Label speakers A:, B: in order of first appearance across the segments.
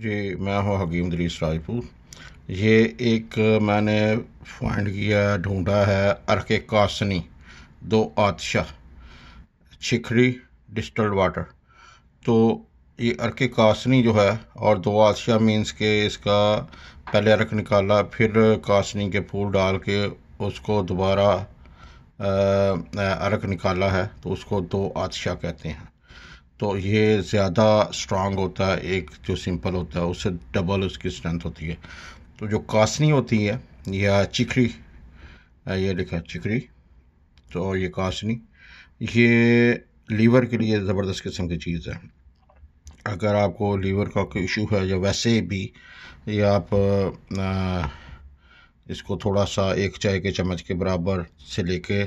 A: जी मैं हूँ हकीम दरीस राजपूत ये एक मैंने फाइंड किया ढूंढा है अर्क कासनी दो आतशा छिखरी डिस्टल्ड वाटर तो ये अर्क कासनी जो है और दो आतशा मीन्स के इसका पहले अरक निकाला फिर कासनी के फूल डाल के उसको दोबारा अर्क निकाला है तो उसको दो आतशा कहते हैं तो ये ज़्यादा स्ट्रांग होता है एक जो सिंपल होता है उससे डबल उसकी स्ट्रेंथ होती है तो जो कासनी होती है या चिकरी ये लिखा चिकरी तो ये कासनी ये लीवर के लिए ज़बरदस्त किस्म की चीज़ है अगर आपको लीवर का कोई इशू है या वैसे भी या आप आ, इसको थोड़ा सा एक चाय के चम्मच के बराबर से लेके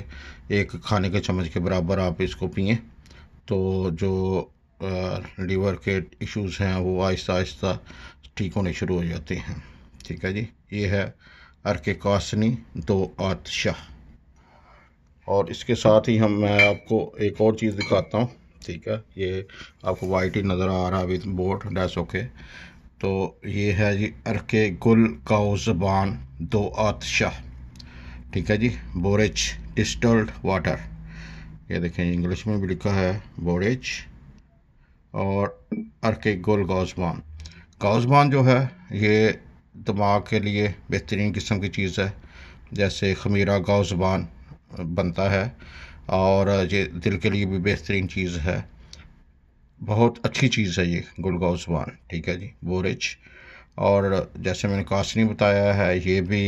A: एक खाने के चम्मच के बराबर आप इसको पिए तो जो लीवर के इश्यूज़ हैं वो आहिस्ता आहिस्ता ठीक होने शुरू हो जाते हैं ठीक है जी ये है अर्क कासनी दो आतशाह और इसके साथ ही हम मैं आपको एक और चीज़ दिखाता हूँ ठीक है ये आपको वाइट ही नज़र आ रहा है विथ बोर्ड डैस ओके तो ये है जी अर्क गुल काओ ज़बान दो आतशाह ठीक है जी बोरेच डिस्टल्ड वाटर ये देखें इंग्लिश में भी लिखा है बोरेज और गोल गौजबान गौजबान जो है ये दिमाग के लिए बेहतरीन किस्म की चीज़ है जैसे खमीरा गौजबान बनता है और ये दिल के लिए भी बेहतरीन चीज़ है बहुत अच्छी चीज़ है ये गुलगाव ज़ुबान ठीक है जी बोरेज और जैसे मैंने कासनी बताया है ये भी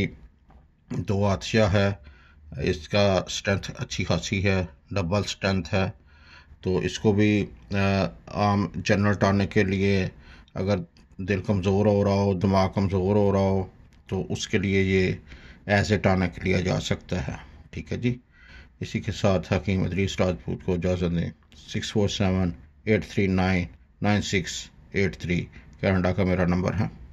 A: दो आतिशा है इसका स्ट्रेंथ अच्छी खासी है डबल स्ट्रेंथ है तो इसको भी आम जनरल टाने के लिए अगर दिल कमज़ोर हो रहा हो दिमाग कमज़ोर हो रहा हो तो उसके लिए ये ऐसे टॉनिक लिया जा सकता है ठीक है जी इसी के साथ हकीम अदरीस राजपूत को इजाज़त दें six four seven eight three nine nine six eight three Canada का मेरा नंबर है